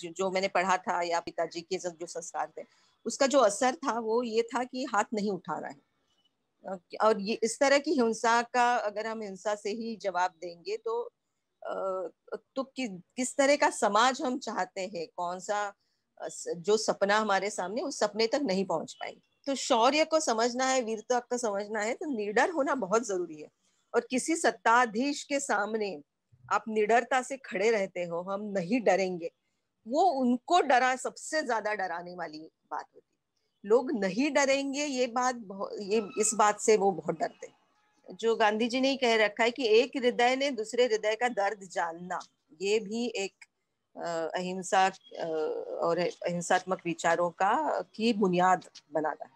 जो, जो मैंने पढ़ा था या पिताजी के जो संस्कार थे उसका जो असर था वो ये था कि हाथ नहीं उठा रहा है और ये इस तरह की हिंसा का अगर हम हिंसा से ही जवाब देंगे तो तो कि, किस तरह का समाज हम चाहते हैं कौन सा जो सपना हमारे सामने उस सपने तक नहीं पहुंच पाएंगे तो शौर्य को समझना है वीरता को तो समझना है तो निडर होना बहुत जरूरी है और किसी सत्ताधीश के सामने आप निडरता से खड़े रहते हो हम नहीं डरेंगे वो उनको डरा सबसे ज्यादा डराने वाली बात होती लोग नहीं डरेंगे ये बात ये इस बात से वो बहुत डरते जो गांधी जी ने कह रखा है कि एक हृदय ने दूसरे हृदय का दर्द जानना ये भी एक अहिंसा और अहिंसात्मक विचारों का की बुनियाद बनाता है